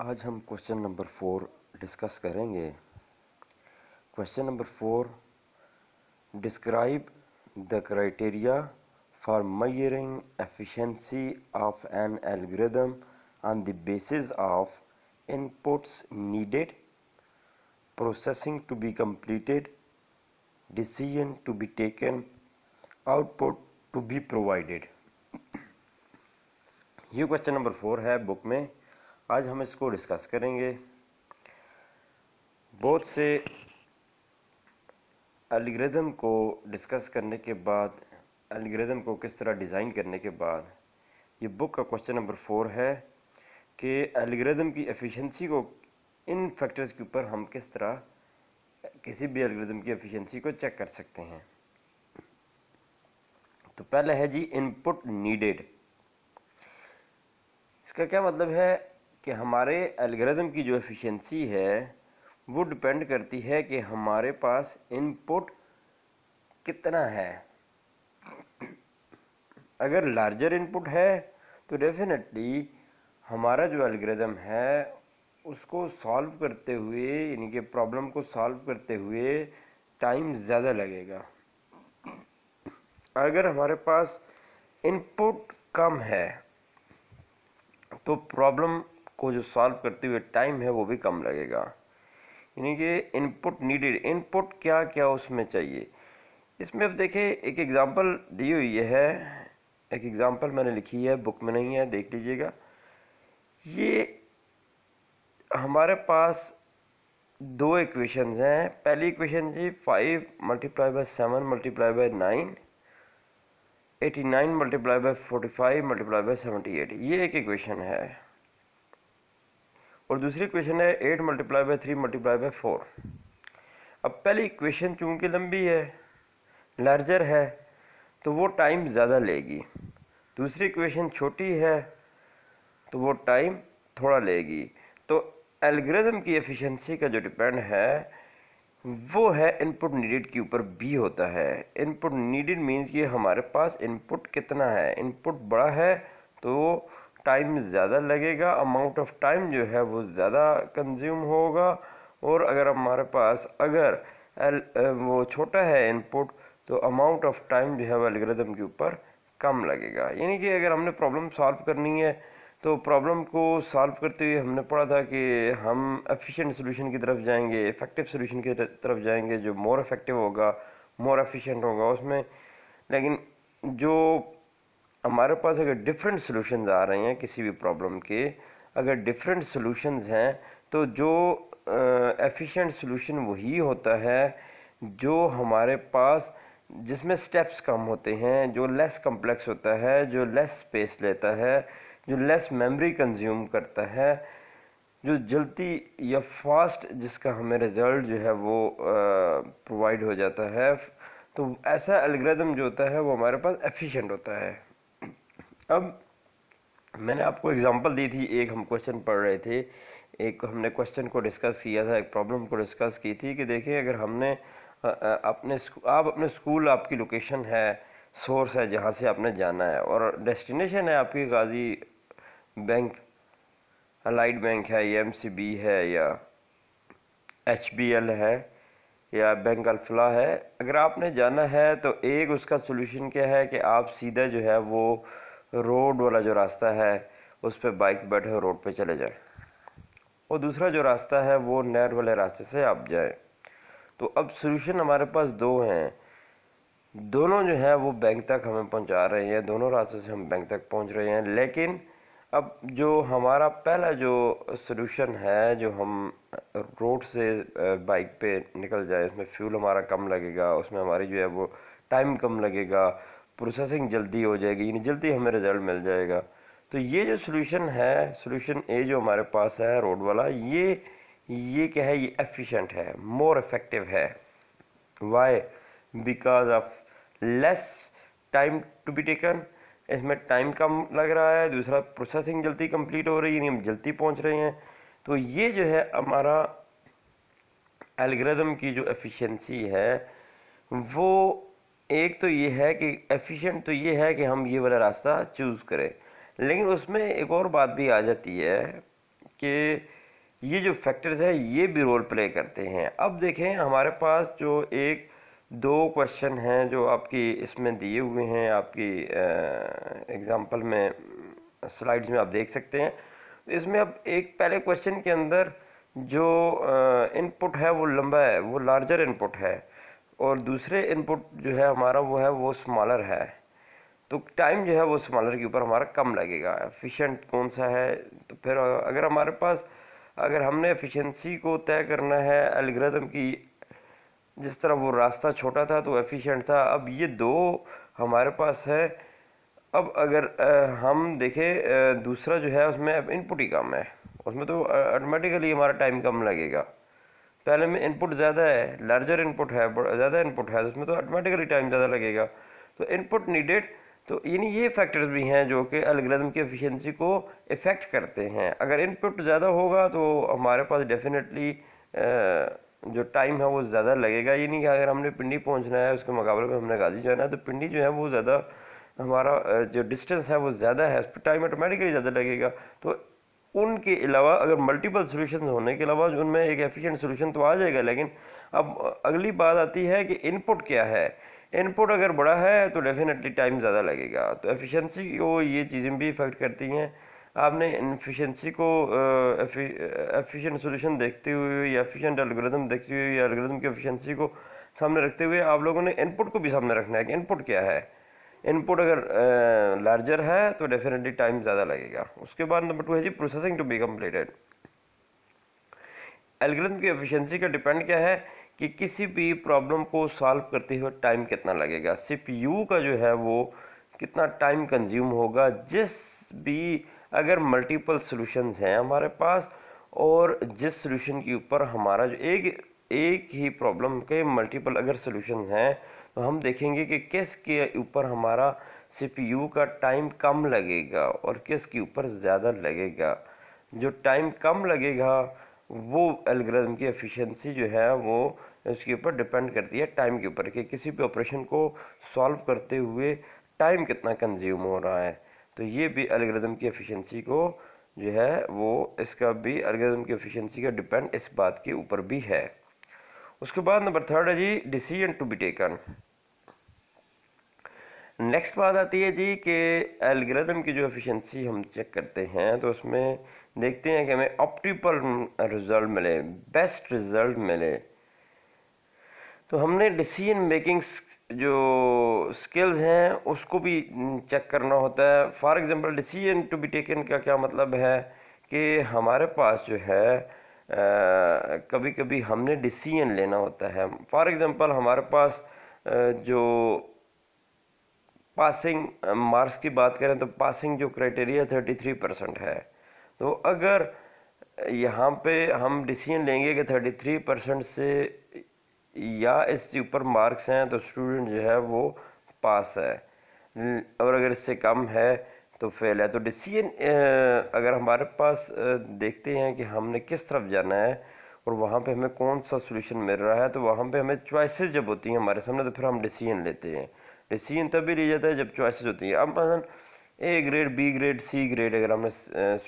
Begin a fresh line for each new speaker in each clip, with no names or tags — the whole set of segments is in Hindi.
आज हम क्वेश्चन नंबर फोर डिस्कस करेंगे question number four describe the criteria for measuring efficiency of an algorithm on the basis of inputs needed processing to be completed decision to be taken output to be provided ये क्वेश्चन नंबर फोर है बुक में आज हम इसको डिस्कस करेंगे बहुत से एल्ग्रिदम को डिस्कस करने के बाद एल्ग्रिदम को किस तरह डिज़ाइन करने के बाद ये बुक का क्वेश्चन नंबर फोर है कि एल्ग्रिदम की एफिशिएंसी को इन फैक्टर्स के ऊपर हम किस तरह किसी भी एल्गोरिदम की एफिशिएंसी को चेक कर सकते हैं तो पहला है जी इनपुट नीडेड इसका क्या मतलब है कि हमारे एल्गरिदम की जो एफिशिएंसी है वो डिपेंड करती है कि हमारे पास इनपुट कितना है अगर लार्जर इनपुट है तो डेफिनेटली हमारा जो एल्गरिदम है उसको सॉल्व करते हुए यानी कि प्रॉब्लम को सॉल्व करते हुए टाइम ज़्यादा लगेगा अगर हमारे पास इनपुट कम है तो प्रॉब्लम को जो सॉल्व करते हुए टाइम है वो भी कम लगेगा यानी कि इनपुट नीडेड इनपुट क्या क्या उसमें चाहिए इसमें अब देखें एक एग्ज़ाम्पल दी हुई है एक एग्ज़ाम्पल मैंने लिखी है बुक में नहीं है देख लीजिएगा ये हमारे पास दो इक्वेशन हैं पहली इक्वेशन जी five multiply by seven multiply by nine eighty nine multiply by forty five multiply by seventy eight ये एक इक्वेशन है और दूसरी क्वेश्चन है eight multiply by three multiply by four अब पहली इक्वेशन चूँकि लंबी है लार्जर है तो वो टाइम ज़्यादा लेगी दूसरी इक्वेशन छोटी है तो वो टाइम थोड़ा लेगी तो एल्ग्रिदम की एफिशिएंसी का जो डिपेंड है वो है इनपुट नीडेड के ऊपर बी होता है इनपुट नीडेड मींस कि हमारे पास इनपुट कितना है इनपुट बड़ा है तो टाइम ज़्यादा लगेगा अमाउंट ऑफ टाइम जो है वो ज़्यादा कंज्यूम होगा और अगर हमारे पास अगर एल, वो छोटा है इनपुट तो अमाउंट ऑफ टाइम जो है वो एलग्रदम के ऊपर कम लगेगा यानी कि अगर हमने प्रॉब्लम सॉल्व करनी है तो प्रॉब्लम को सॉल्व करते हुए हमने पढ़ा था कि हम एफिशिएंट सॉल्यूशन की तरफ जाएंगे इफ़ेक्टिव सॉल्यूशन की तरफ जाएंगे जो मोर इफ़ेक्टिव होगा मोर एफिशिएंट होगा उसमें लेकिन जो हमारे पास अगर डिफरेंट सॉल्यूशंस आ रहे हैं किसी भी प्रॉब्लम के अगर डिफरेंट सॉल्यूशंस हैं तो जो एफिशिएंट सॉल्यूशन वही होता है जो हमारे पास जिसमें स्टेप्स कम होते हैं जो लेस कम्प्लेक्स होता है जो लेस स्पेस लेता है जो लेस मेमोरी कंज्यूम करता है जो जल्दी या फास्ट जिसका हमें रिज़ल्ट जो है वो प्रोवाइड हो जाता है तो ऐसा एल्ग्रिदम जो होता है वो हमारे पास एफिशिएंट होता है अब मैंने आपको एग्जांपल दी थी एक हम क्वेश्चन पढ़ रहे थे एक हमने क्वेश्चन को डिस्कस किया था एक प्रॉब्लम को डिस्कस की थी कि देखिए अगर हमने अपने आप अपने स्कूल आपकी लोकेशन है सोर्स है जहाँ से आपने जाना है और डेस्टिनेशन है आपकी गाजी बैंक अलाइड बैंक है या एम है या एच है या बैंक अल्फला है अगर आपने जाना है तो एक उसका सोल्यूशन क्या है कि आप सीधा जो है वो रोड वाला जो रास्ता है उस पर बाइक बैठे रोड पे चले जाएं और दूसरा जो रास्ता है वो नहर वाले रास्ते से आप जाएं तो अब सोल्यूशन हमारे पास दो हैं दोनों जो है वो बैंक तक हमें पहुंचा रहे हैं दोनों रास्तों से हम बैंक तक पहुंच रहे हैं लेकिन अब जो हमारा पहला जो सोल्यूशन है जो हम रोड से बाइक पे निकल जाए उसमें फ्यूल हमारा कम लगेगा उसमें हमारी जो है वो टाइम कम लगेगा प्रोसेसिंग जल्दी हो जाएगी यानी जल्दी हमें रिज़ल्ट मिल जाएगा तो ये जो सोल्यूशन है सोल्यूशन ए जो हमारे पास है रोड वाला ये ये क्या है ये एफिशिएंट है मोर इफेक्टिव है why because of less time to be taken इसमें टाइम कम लग रहा है दूसरा प्रोसेसिंग जल्दी कंप्लीट हो रही है हम जल्दी पहुंच रहे हैं तो ये जो है हमारा एल्ग्रदम की जो एफिशिएंसी है वो एक तो ये है कि एफिशिएंट तो ये है कि हम ये वाला रास्ता चूज़ करें लेकिन उसमें एक और बात भी आ जाती है कि ये जो फैक्टर्स हैं ये भी रोल प्ले करते हैं अब देखें हमारे पास जो एक दो क्वेश्चन हैं जो आपकी इसमें दिए हुए हैं आपकी एग्ज़ाम्पल में स्लाइड्स में आप देख सकते हैं तो इसमें अब एक पहले क्वेश्चन के अंदर जो इनपुट है वो लंबा है वो लार्जर इनपुट है और दूसरे इनपुट जो है हमारा वो है वो स्मॉलर है तो टाइम जो है वो स्मॉलर के ऊपर हमारा कम लगेगा एफिशिएंट कौन सा है तो फिर अगर हमारे पास अगर हमने एफिशिएंसी को तय करना है एलग्रदम की जिस तरह वो रास्ता छोटा था तो एफिशिएंट था अब ये दो हमारे पास है अब अगर हम देखें दूसरा जो है उसमें इनपुट ही कम है उसमें तो ऑटोमेटिकली हमारा टाइम कम लगेगा पहले में इनपुट ज़्यादा है लार्जर इनपुट है ज़्यादा इनपुट है उसमें तो ऑटोमेटिकली टाइम ज़्यादा लगेगा तो इनपुट नीडेड तो यानी ये फैक्टर्स भी हैं जो कि अलग्रदम की एफिशिएंसी को इफ़ेक्ट करते हैं अगर इनपुट ज़्यादा होगा तो हमारे पास डेफिनेटली जो टाइम है वो ज़्यादा लगेगा ये नहीं कि अगर हमने पिंडी पहुंचना है उसके मुकाबले में हमने गाजी जाना है तो पिंडी जो है वो ज़्यादा हमारा जो डिस्टेंस है वो ज़्यादा है उस पर टाइम ऑटोमेटिकली ज़्यादा लगेगा तो उनके अलावा अगर मल्टीपल सोल्यूशन होने के अलावा उनमें एक एफिशिएंट सोल्यूशन तो आ जाएगा लेकिन अब अगली बात आती है कि इनपुट क्या है इनपुट अगर बड़ा है तो डेफिनेटली टाइम ज़्यादा लगेगा तो एफिशिएंसी को ये चीज़ें भी इफ़ेक्ट करती हैं आपने इनफिशेंसी को एफिशिएंट सोल्यूशन देखते हुए या एफिशेंट एल्गोरिदम देखते हुए या एल्गोरिदम की एफिशेंसी को सामने रखते हुए आप लोगों ने इनपुट को भी सामने रखना है कि इनपुट क्या है इनपुट अगर लार्जर है तो डेफिनेटली टाइम ज़्यादा लगेगा उसके बाद नंबर टू है जी processing to be completed algorithm की एफिशिएंसी का डिपेंड क्या है कि किसी भी प्रॉब्लम को सॉल्व करते हुए टाइम कितना लगेगा सीपीयू का जो है वो कितना टाइम कंज्यूम होगा जिस भी अगर मल्टीपल सॉल्यूशंस हैं हमारे पास और जिस सॉल्यूशन के ऊपर हमारा जो एक एक ही प्रॉब्लम के मल्टीपल अगर सॉल्यूशंस हैं तो हम देखेंगे कि किस के ऊपर हमारा सीपीयू का टाइम कम लगेगा और किस के ऊपर ज़्यादा लगेगा जो टाइम कम लगेगा वो एल्ग्रदम की एफिशिएंसी जो है वो उसके ऊपर डिपेंड करती है टाइम के ऊपर कि किसी भी ऑपरेशन को सॉल्व करते हुए टाइम कितना कंज्यूम हो रहा है तो ये भी एल्ग्रदम की एफिशिएंसी को जो है वो इसका भी एल्ग्रदम की एफिशिएंसी का डिपेंड इस बात के ऊपर भी है उसके बाद नंबर थर्ड है जी decision to be taken next बात आती है जी कि एलग्रदम की जो एफिशिएंसी हम चेक करते हैं तो उसमें देखते हैं कि हमें ऑप्टिपल रिज़ल्ट मिले बेस्ट रिज़ल्ट मिले तो हमने डिसीजन मेकिंग जो स्किल्स हैं उसको भी चेक करना होता है for example decision to be taken का क्या मतलब है कि हमारे पास जो है आ, कभी कभी हमने डिसीजन लेना होता है फॉर एग्ज़ाम्पल हमारे पास आ, जो पासिंग मार्क्स की बात करें तो पासिंग जो क्राइटेरिया थर्टी थ्री परसेंट है तो अगर यहाँ पे हम डिसीजन लेंगे कि थर्टी थ्री परसेंट से या इससे ऊपर मार्क्स हैं तो स्टूडेंट जो है वो पास है और अगर इससे कम है तो फेल है तो डिसीजन अगर हमारे पास देखते हैं कि हमने किस तरफ जाना है और वहाँ पे हमें कौन सा सोल्यूशन मिल रहा है तो वहाँ पे हमें चॉइसेस जब होती हैं हमारे सामने तो फिर हम डिसीजन लेते हैं डिसीजन तब भी लिया जाता है जब चॉइसेस होती है अब मसलन A grade B grade C grade अगर हमने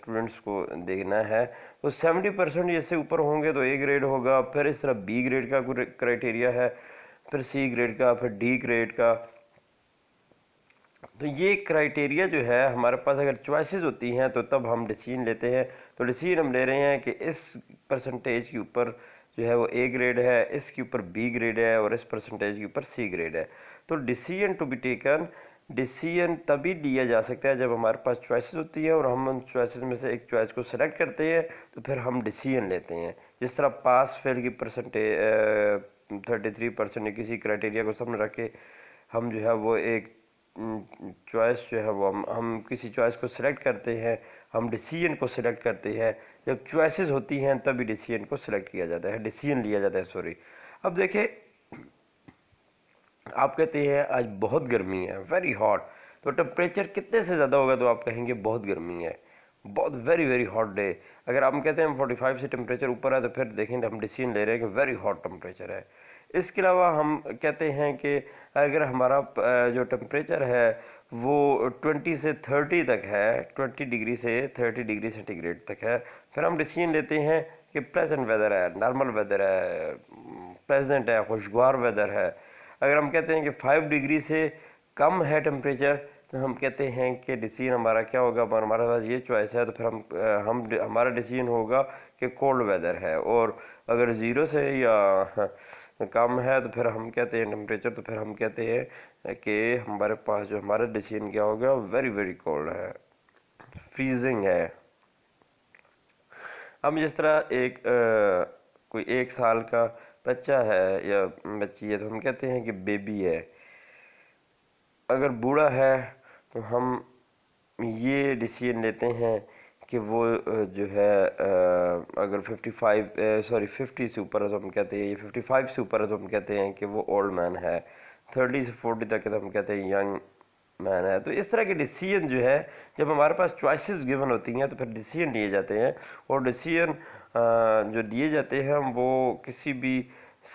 स्टूडेंट्स को देखना है तो सेवेंटी परसेंट जैसे ऊपर होंगे तो ए ग्रेड होगा फिर इस तरह बी ग्रेड का क्राइटेरिया है फिर सी ग्रेड का फिर डी ग्रेड का तो ये क्राइटेरिया जो है हमारे पास अगर चॉइसेस होती हैं तो तब हम डिसीजन लेते हैं तो डिसीजन हम ले रहे हैं कि इस परसेंटेज के ऊपर जो है वो ए ग्रेड है इसके ऊपर बी ग्रेड है और इस परसेंटेज के ऊपर सी ग्रेड है तो decision to be taken decision तभी लिया जा सकता है जब हमारे पास चॉइसेस होती है और हम उन चॉइसेस में से एक चॉइस को सिलेक्ट करते हैं तो फिर हम डिसीजन लेते हैं जिस तरह पास फेल की परसेंटेज थर्टी थ्री परसेंट किसी क्राइटेरिया को सामने रख के हम जो है वो एक चॉइस जो है वो हम हम किसी चॉइस को सिलेक्ट करते हैं हम डिसीजन को सिलेक्ट करते हैं जब चॉइसेस होती हैं तभी डिसीजन को सिलेक्ट किया जाता है डिसीजन लिया जाता है सॉरी अब देखें आप कहते हैं आज बहुत गर्मी है वेरी हॉट तो टेम्परेचर कितने से ज़्यादा होगा तो आप कहेंगे बहुत गर्मी है बहुत वेरी वेरी हॉट डे अगर हम कहते हैं 45 से टेम्परेचर ऊपर है तो फिर देखेंगे हम डिसीजन ले रहे हैं कि वेरी हॉट टेम्परेचर है इसके अलावा हम कहते हैं कि अगर हमारा जो टेम्परेचर है वो 20 से 30 तक है 20 डिग्री से 30 डिग्री सेंटीग्रेड तक है फिर हम डिसीजन लेते हैं कि प्रेजेंट वेदर है नॉर्मल वेदर है प्रेजेंट है खुशगवार वेदर है अगर हम कहते हैं कि 5 डिग्री से कम है टेम्परेचर तो हम कहते हैं कि डिसीजन हमारा क्या होगा हमारे पास ये चॉइस है तो फिर हम हम हमारा डिसीजन होगा कि कोल्ड वेदर है और अगर ज़ीरो से या कम है तो फिर हम कहते हैं टेम्परेचर तो फिर हम कहते हैं कि हमारे पास जो हमारा डिसीजन क्या हो गया वेरी वेरी कोल्ड है फ्रीजिंग है हम जिस तरह एक आ, कोई एक साल का बच्चा है या बच्ची है तो हम कहते हैं कि बेबी है अगर बूढ़ा है तो हम ये डिसीजन लेते हैं कि वो जो है अगर 55 सॉरी 50 से ऊपर हम कहते हैं ये 55 से ऊपर हम कहते हैं कि वो ओल्ड मैन है 30 से 40 तक हम कहते हैं यंग मैन है तो इस तरह के डिसीजन जो है जब हमारे पास चॉइसेस गिवन होती हैं तो फिर डिसीजन लिए जाते हैं और डिसीजन जो दिए जाते हैं वो किसी भी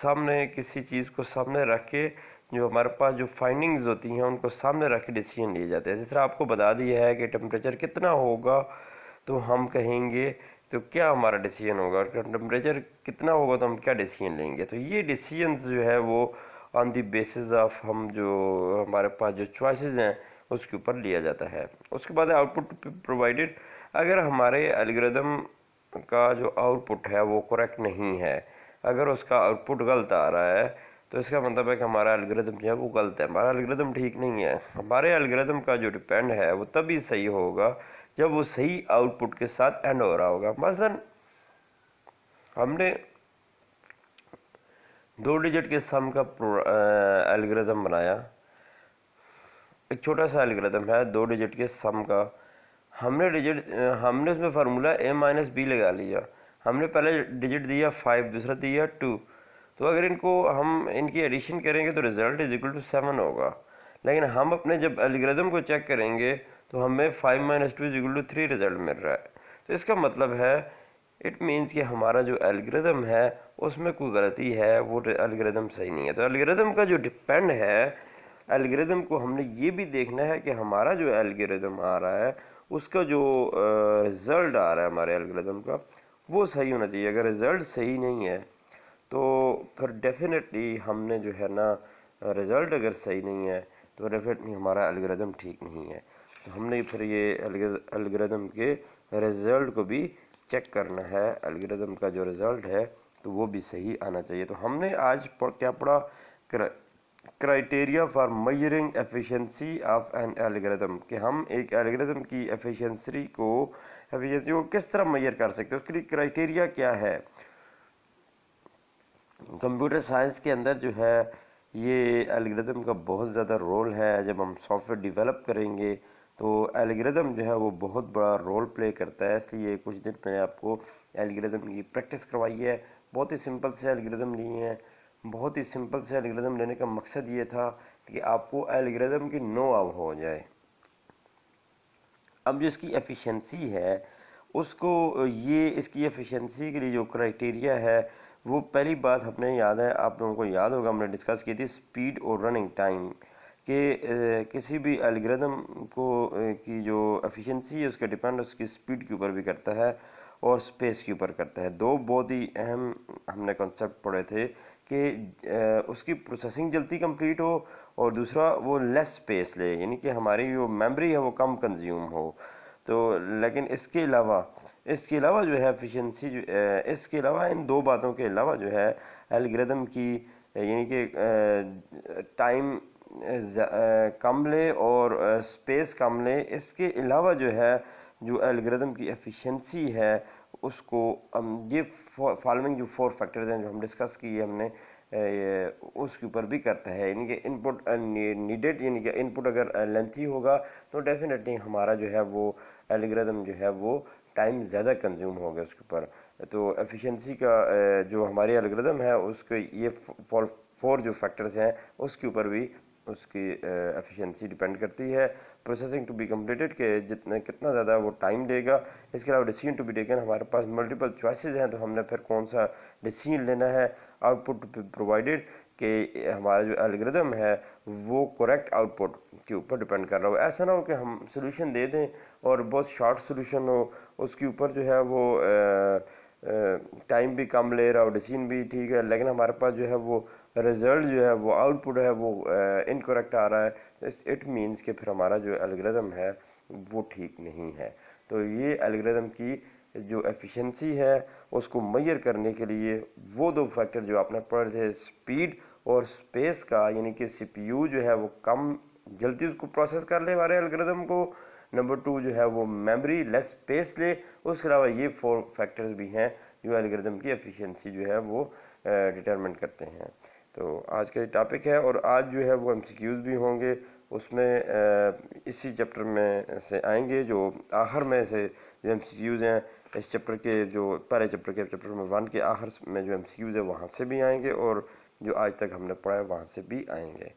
सामने किसी चीज़ को सामने रख के जो हमारे पास जो फाइंडिंग्स होती हैं उनको सामने रख के डिसीजन लिए जाते हैं जिस तरह आपको बता दिया है कि टेम्परेचर कितना होगा तो हम कहेंगे तो क्या हमारा डिसीजन होगा और टेम्परेचर कितना होगा तो हम क्या डिसीजन लेंगे तो ये डिसीजन जो है वो ऑन दी बेसिस ऑफ हम जो हमारे पास जो चॉइसेस हैं उसके ऊपर लिया जाता है उसके बाद आउटपुट प्रोवाइडेड अगर हमारे एलग्रदम का जो आउटपुट है वो करेक्ट नहीं है अगर उसका आउटपुट गलत आ रहा है तो इसका मतलब है कि हमारा एलग्रदम जो है वो गलत है हमारा एलग्रदम ठीक नहीं है हमारे अलग्रदम का जो डिपेंड है वो तभी सही होगा जब वो सही आउटपुट के साथ एंड हो रहा होगा मसलन हमने दो डिजिट के सम का एल्गोरिथम बनाया एक छोटा सा एल्गोरिथम है दो डिजिट के सम का हमने डिजिट हमने उसमें फार्मूला ए माइनस बी लगा लिया हमने पहले डिजिट दिया फाइव दूसरा दिया टू तो अगर इनको हम इनकी एडिशन करेंगे तो result is equal to seven होगा लेकिन हम अपने जब एल्गोरिथम को चेक करेंगे तो हमें five minus two equal to three result मिल रहा है तो इसका मतलब है इट मीन्स कि हमारा जो एल्ग्रिदम है उसमें कोई गलती है वो एल्ग्रिदम सही नहीं है तो एल्ग्रिदम का जो डिपेंड है एल्ग्रिदम को हमने ये भी देखना है कि हमारा जो एल्ग्रिदम आ रहा है उसका जो रिज़ल्ट आ रहा है हमारे एल्ग्रिदम का वो सही होना चाहिए अगर रिज़ल्ट सही नहीं है तो फिर डेफिनेटली हमने जो है ना रिज़ल्ट अगर सही नहीं है तो डेफिनेटली हमारा एल्ग्रिदम ठीक नहीं है हमने फिर ये अलग्रदम के रिज़ल्ट को भी चेक करना है अलग्रदम का जो रिज़ल्ट है तो वो भी सही आना चाहिए तो हमने आज क्या पढ़ा criteria for measuring efficiency of an algorithm कि हम एक एलग्रदम की एफिशिएंसी को एफिशिएंसी को किस तरह मैयर कर सकते हैं उसके लिए क्राइटेरिया क्या है कंप्यूटर साइंस के अंदर जो है ये एलग्रदम का बहुत ज़्यादा रोल है जब हम सॉफ्टवेयर डेवलप करेंगे तो एलग्रिदम जो है वो बहुत बड़ा रोल प्ले करता है इसलिए कुछ दिन पहले आपको एलग्रदम की प्रैक्टिस करवाई है बहुत ही सिंपल से एलग्रदम लिए हैं बहुत ही सिंपल से एलग्रदम लेने का मकसद ये था कि आपको एलग्रदम की नो आव हो जाए अब जो इसकी एफिशिएंसी है उसको ये इसकी एफिशिएंसी के लिए जो क्राइटेरिया है वो पहली बात हमने याद है आप लोगों को याद होगा हमने डिस्कस की थी स्पीड और रनिंग टाइम कि किसी भी एलग्रदम को की जो एफिशिएंसी है उसका डिपेंड उसकी स्पीड के ऊपर भी करता है और स्पेस के ऊपर करता है दो बहुत ही अहम हमने कॉन्सेप्ट पढ़े थे कि उसकी प्रोसेसिंग जल्दी कंप्लीट हो और दूसरा वो लेस स्पेस ले यानी कि हमारी जो मेमोरी है वो कम कंज्यूम हो तो लेकिन इसके अलावा इसके अलावा जो है एफिशिएंसी इसके अलावा इन दो बातों के अलावा जो है एलग्रदम की यानी कि टाइम कम ले और स्पेस कम ले इसके अलावा जो है जो एलग्रदम की एफिशिएंसी है उसको हम ये फॉलोइंग जो फोर फैक्टर्स हैं जो हम डिस्कस किए हमने उसके ऊपर भी करता है यानी कि इनपुट नीडेड यानी कि इनपुट अगर लेंथी होगा तो डेफिनेटली हमारा जो है वो एलग्रदम जो है वो टाइम ज़्यादा कंज्यूम होगा उसके ऊपर तो एफिशिएंसी का जो हमारे एलग्रदम है उसके ये फोर जो फैक्टर्स हैं उसके ऊपर भी उसकी एफिशिएंसी डिपेंड करती है प्रोसेसिंग टू बी कम्प्लीटेड के जितना कितना ज़्यादा वो टाइम लेगा इसके अलावा डिसीजन टू बी टेकन हमारे पास मल्टीपल चॉइसेस हैं तो हमने फिर कौन सा डिसीजन लेना है आउटपुट टू बी प्रोवाइडेड कि हमारा जो एलग्रिदम है वो करेक्ट आउटपुट के ऊपर डिपेंड कर रहा हो ऐसा ना हो कि हम सोल्यूशन दे दें और बहुत शॉर्ट सोल्यूशन हो उसके ऊपर जो है वो टाइम भी कम ले रहा हो डिसीजन भी ठीक है लेकिन हमारे पास जो है वो रिज़ल्ट जो है वो आउटपुट है वो इनकोरेक्ट आ रहा है तो इट मीनस कि फिर हमारा जो एलग्रदम है वो ठीक नहीं है तो ये एलग्रदम की जो एफिशिएंसी है उसको मैयर करने के लिए वो दो फैक्टर जो आपने पढ़े थे स्पीड और स्पेस का यानी कि सीपीयू जो है वो कम जल्दी उसको प्रोसेस कर ले हमारे एलग्रदम को नंबर टू जो है वो मेमोरी लेस स्पेस ले उसके अलावा ये फोर फैक्टर्स भी हैं जो एलग्रदम की एफिशिएंसी जो है वो डिटरमिन करते हैं तो आज का ये टॉपिक है और आज जो है वो एम भी होंगे उसमें इसी चैप्टर में से आएंगे जो आखिर में से जो एम हैं इस चैप्टर के जो पहले चैप्टर के चैप्टर नंबर वन के आखिर में जो एम है वहाँ से भी आएंगे और जो आज तक हमने पढ़ा है वहाँ से भी आएंगे